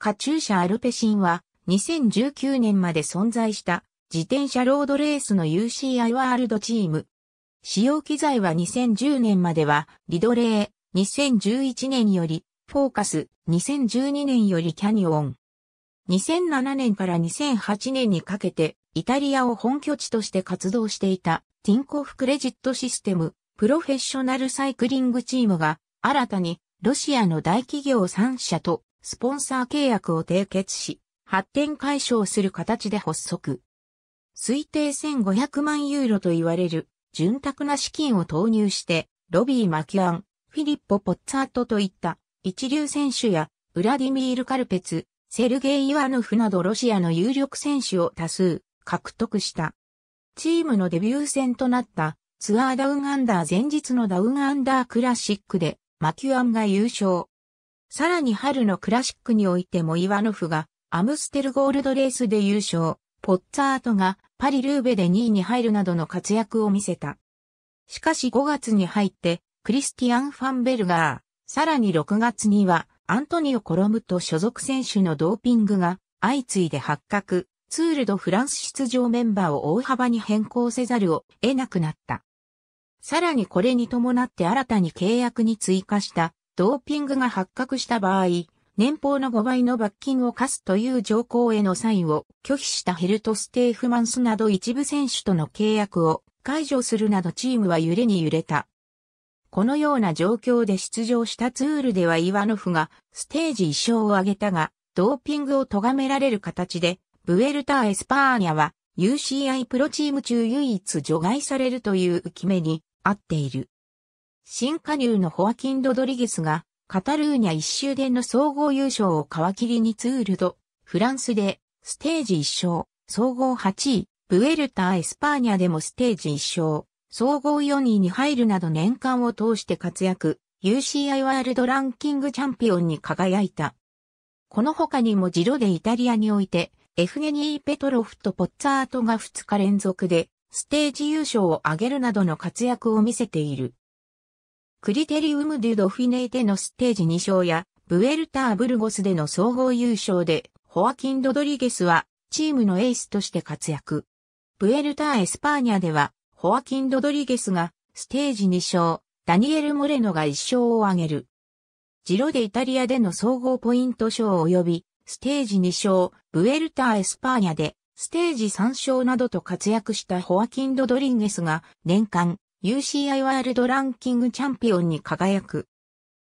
カチューシャアルペシンは2019年まで存在した自転車ロードレースの UCI ワールドチーム。使用機材は2010年まではリドレー、2011年よりフォーカス、2012年よりキャニオン。2007年から2008年にかけてイタリアを本拠地として活動していたティンコフクレジットシステムプロフェッショナルサイクリングチームが新たにロシアの大企業3社とスポンサー契約を締結し、発展解消する形で発足。推定1500万ユーロと言われる、潤沢な資金を投入して、ロビー・マキュアン、フィリッポ・ポッツァートといった一流選手や、ウラディミール・カルペツ、セルゲイ・イワノフなどロシアの有力選手を多数獲得した。チームのデビュー戦となったツアーダウンアンダー前日のダウンアンダークラシックでマキュアンが優勝。さらに春のクラシックにおいてもイワノフがアムステルゴールドレースで優勝、ポッツァートがパリルーベで2位に入るなどの活躍を見せた。しかし5月に入ってクリスティアン・ファンベルガー、さらに6月にはアントニオ・コロムと所属選手のドーピングが相次いで発覚、ツールド・フランス出場メンバーを大幅に変更せざるを得なくなった。さらにこれに伴って新たに契約に追加したドーピングが発覚した場合、年俸の5倍の罰金を課すという条項へのサインを拒否したヘルトステーフマンスなど一部選手との契約を解除するなどチームは揺れに揺れた。このような状況で出場したツールではイワノフがステージ1勝を挙げたが、ドーピングを咎められる形で、ブエルター・エスパーニャは UCI プロチーム中唯一除外されるという決めにあっている。新加入のホアキン・ド・ドリゲスが、カタルーニャ一周での総合優勝を皮切りにツールド、フランスで、ステージ1勝、総合8位、ブエルター・エスパーニャでもステージ1勝、総合4位に入るなど年間を通して活躍、UCI ワールドランキングチャンピオンに輝いた。この他にもジロでイタリアにおいて、エフゲニー・ペトロフとポッツァートが2日連続で、ステージ優勝を挙げるなどの活躍を見せている。クリテリウム・デュ・ドフィネーテのステージ2勝や、ブエルター・ブルゴスでの総合優勝で、ホアキン・ドドリゲスは、チームのエースとして活躍。ブエルター・エスパーニャでは、ホアキン・ドドリゲスが、ステージ2勝、ダニエル・モレノが1勝を挙げる。ジロでイタリアでの総合ポイント賞及び、ステージ2勝、ブエルター・エスパーニャで、ステージ3勝などと活躍したホアキン・ドドリゲスが、年間 UCI ワールドランキングチャンピオンに輝く。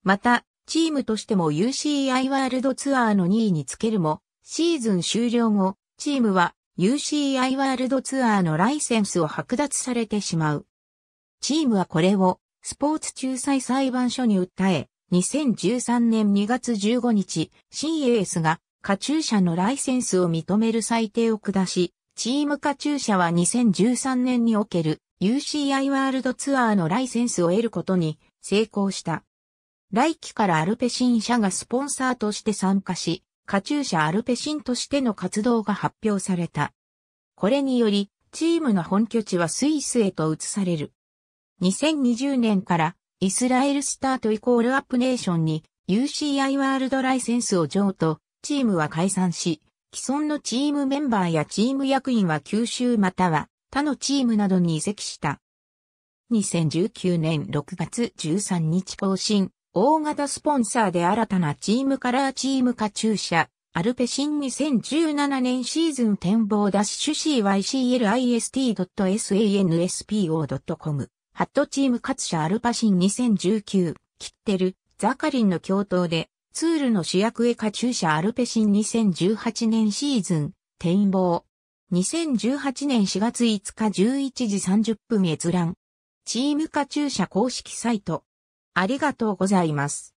また、チームとしても UCI ワールドツアーの2位につけるも、シーズン終了後、チームは UCI ワールドツアーのライセンスを剥奪されてしまう。チームはこれをスポーツ仲裁裁判所に訴え、2013年2月15日、CAS がカチューシャのライセンスを認める裁定を下し、チームカチューシャは2013年における UCI ワールドツアーのライセンスを得ることに成功した。来期からアルペシン社がスポンサーとして参加し、カチューシャアルペシンとしての活動が発表された。これにより、チームの本拠地はスイスへと移される。2020年からイスラエルスタートイコールアップネーションに UCI ワールドライセンスを譲渡、チームは解散し、既存のチームメンバーやチーム役員は吸収または他のチームなどに移籍した。2019年6月13日更新、大型スポンサーで新たなチームカラーチームカ注射、アルペシン2017年シーズン展望ダッシュ CYCLIST.SANSPO.com ハットチーム活者アルパシン2019、キッテル、ザカリンの共闘で、ツールの主役へカチューシャアルペシン2018年シーズン、展望、2018年4月5日11時30分閲覧。チームカチューシャ公式サイト。ありがとうございます。